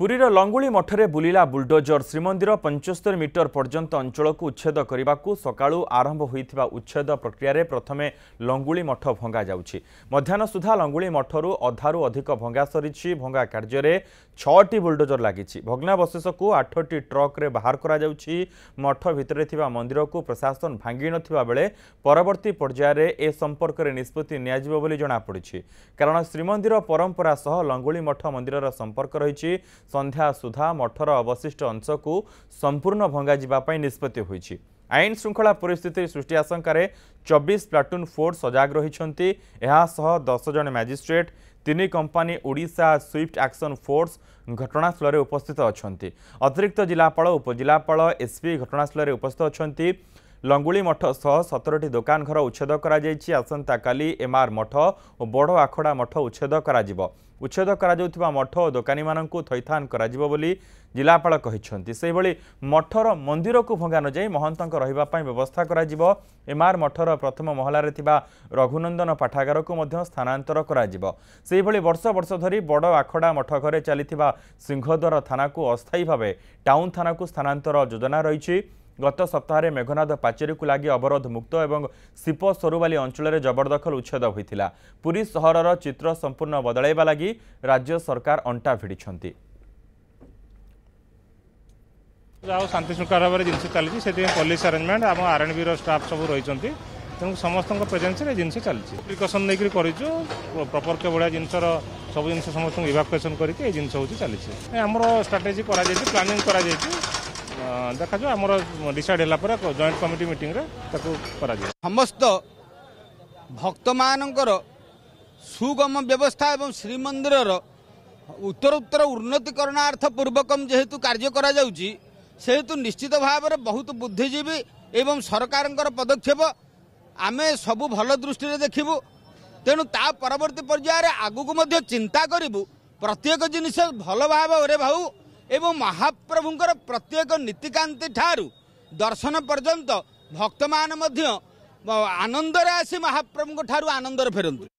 ପୁରୀର ଲଙ୍ଗୁଳି ମଠରେ ବୁଲିଲା ବୁଲ୍ଡୋଜର ଶ୍ରୀମନ୍ଦିର ପଞ୍ଚସ୍ତରୀ ମିଟର ପର୍ଯ୍ୟନ୍ତ ଅଞ୍ଚଳକୁ ଉଚ୍ଛେଦ କରିବାକୁ ସକାଳୁ ଆରମ୍ଭ ହୋଇଥିବା ଉଚ୍ଛେଦ ପ୍ରକ୍ରିୟାରେ ପ୍ରଥମେ ଲଙ୍ଗୁଳି ମଠ ଭଙ୍ଗାଯାଉଛି ମଧ୍ୟାହ୍ନ ସୁଦ୍ଧା ଲଙ୍ଗୁଳି ମଠରୁ ଅଧାରୁ ଅଧିକ ଭଙ୍ଗା ସରିଛି ଭଙ୍ଗା କାର୍ଯ୍ୟରେ ଛଅଟି ବୁଲ୍ଡୋଜର ଲାଗିଛି ଭଗ୍ନାବଶେଷକୁ ଆଠଟି ଟ୍ରକ୍ରେ ବାହାର କରାଯାଉଛି ମଠ ଭିତରେ ଥିବା ମନ୍ଦିରକୁ ପ୍ରଶାସନ ଭାଙ୍ଗି ନଥିବା ବେଳେ ପରବର୍ତ୍ତୀ ପର୍ଯ୍ୟାୟରେ ଏ ସମ୍ପର୍କରେ ନିଷ୍ପତ୍ତି ନିଆଯିବ ବୋଲି ଜଣାପଡ଼ିଛି କାରଣ ଶ୍ରୀମନ୍ଦିର ପରମ୍ପରା ସହ ଲଙ୍ଗୁଳି ମଠ ମନ୍ଦିରର ସମ୍ପର୍କ ରହିଛି ସନ୍ଧ୍ୟା ସୁଦ୍ଧା ମଠର ଅବଶିଷ୍ଟ ଅଂଶକୁ ସମ୍ପୂର୍ଣ୍ଣ ଭଙ୍ଗାଯିବା ପାଇଁ ନିଷ୍ପତ୍ତି ହୋଇଛି ଆଇନ ଶୃଙ୍ଖଳା ପରିସ୍ଥିତି ସୃଷ୍ଟି ଆଶଙ୍କାରେ ଚବିଶ ପ୍ଲାଟୁନ୍ ଫୋର୍ସ ସଜାଗ ରହିଛନ୍ତି ଏହାସହ ଦଶ ଜଣ ମ୍ୟାଜିଷ୍ଟ୍ରେଟ୍ ତିନି company Odisha swift action force ଘଟଣାସ୍ଥଳରେ ଉପସ୍ଥିତ ଅଛନ୍ତି ଅତିରିକ୍ତ ଜିଲ୍ଲାପାଳ ଉପଜିଲ୍ଲାପାଳ ଏସ୍ପି ଘଟଣାସ୍ଥଳରେ ଉପସ୍ଥିତ ଅଛନ୍ତି ଲଙ୍ଗୁଳି ମଠ ସହ ସତରଟି ଦୋକାନ ଘର ଉଚ୍ଛେଦ କରାଯାଇଛି ଆସନ୍ତାକାଲି ଏମ୍ଆର୍ ମଠ ଓ ବଡ଼ ଆଖଡ଼ା ମଠ ଉଚ୍ଛେଦ କରାଯିବ ଉଚ୍ଛେଦ କରାଯାଉଥିବା ମଠ ଓ ଦୋକାନୀମାନଙ୍କୁ ଥଇଥାନ କରାଯିବ ବୋଲି ଜିଲ୍ଲାପାଳ କହିଛନ୍ତି ସେହିଭଳି ମଠର ମନ୍ଦିରକୁ ଭଙ୍ଗା ନଯାଇ ମହନ୍ତଙ୍କ ରହିବା ପାଇଁ ବ୍ୟବସ୍ଥା କରାଯିବ ଏମ୍ଆର୍ ମଠର ପ୍ରଥମ ମହଲାରେ ଥିବା ରଘୁନନ୍ଦନ ପାଠାଗାରକୁ ମଧ୍ୟ ସ୍ଥାନାନ୍ତର କରାଯିବ ସେହିଭଳି ବର୍ଷ ବର୍ଷ ଧରି ବଡ଼ ଆଖଡ଼ା ମଠ ଘରେ ଚାଲିଥିବା ସିଂହଦ୍ୱାର ଥାନାକୁ ଅସ୍ଥାୟୀ ଭାବେ ଟାଉନ୍ ଥାନାକୁ ସ୍ଥାନାନ୍ତର ଯୋଜନା ରହିଛି ଗତ ସପ୍ତାହରେ ମେଘନାଥ ପାଚେରୀକୁ ଲାଗି ଅବରୋଧ ମୁକ୍ତ ଏବଂ ଶିବ ସୋରୁବାଲି ଅଞ୍ଚଳରେ ଜବରଦଖଲ ଉଚ୍ଛେଦ ହୋଇଥିଲା ପୁରୀ ସହରର ଚିତ୍ର ସମ୍ପୂର୍ଣ୍ଣ ବଦଳାଇବା ଲାଗି ରାଜ୍ୟ ସରକାର ଅଣ୍ଟା ଭିଡ଼ିଛନ୍ତି ଆଉ ଶାନ୍ତିଶୃଙ୍ଖଳା ଭାବରେ ଜିନିଷ ଚାଲିଛି ସେଥିପାଇଁ ପୋଲିସ ଆରେଞ୍ଜମେଣ୍ଟ ଆମ ଆର୍ଏନ୍ବିର ଷ୍ଟାଫ୍ ସବୁ ରହିଛନ୍ତି ତେଣୁ ସମସ୍ତଙ୍କ ପ୍ରେଜେନ୍ସରେ ଜିନିଷ ଚାଲିଛି ପ୍ରିକସନ୍ ନେଇକରି କରିଛୁ ପ୍ରପର୍ କେଭଳିଆ ଜିନିଷର ସବୁ ଜିନିଷ ସମସ୍ତଙ୍କୁ ଇଭାକୁଏସନ୍ କରିକି ଏଇ ଜିନିଷ ହେଉଛି ଚାଲିଛି ଆମର ଷ୍ଟ୍ରାଟେଜି କରାଯାଇଛି ପ୍ଲାନିଂ କରାଯାଇଛି ଦେଖାଯିବ ଆମର ଡିସାଇଡ୍ ହେଲା ପରେ ଜଏଣ୍ଟ କମିଟି ମିଟିଂରେ ତାକୁ କରାଯିବ ସମସ୍ତ ଭକ୍ତମାନଙ୍କର ସୁଗମ ବ୍ୟବସ୍ଥା ଏବଂ ଶ୍ରୀମନ୍ଦିରର ଉତ୍ତର ଉତ୍ତର ଉନ୍ନତିକରଣ ଅର୍ଥ ପୂର୍ବକମ ଯେହେତୁ କାର୍ଯ୍ୟ କରାଯାଉଛି ସେହେତୁ ନିଶ୍ଚିତ ଭାବରେ ବହୁତ ବୁଦ୍ଧିଜୀବୀ ଏବଂ ସରକାରଙ୍କର ପଦକ୍ଷେପ ଆମେ ସବୁ ଭଲ ଦୃଷ୍ଟିରେ ଦେଖିବୁ ତେଣୁ ତା ପରବର୍ତ୍ତୀ ପର୍ଯ୍ୟାୟରେ ଆଗକୁ ମଧ୍ୟ ଚିନ୍ତା କରିବୁ ପ୍ରତ୍ୟେକ ଜିନିଷ ଭଲ ଭାବରେ ଭାଉ ଏବଂ ମହାପ୍ରଭୁଙ୍କର ପ୍ରତ୍ୟେକ ନୀତିକାନ୍ତି ଠାରୁ ଦର୍ଶନ ପର୍ଯ୍ୟନ୍ତ ଭକ୍ତମାନେ ମଧ୍ୟ ଆନନ୍ଦରେ ଆସି ମହାପ୍ରଭୁଙ୍କ ଠାରୁ ଆନନ୍ଦରେ ଫେରନ୍ତୁ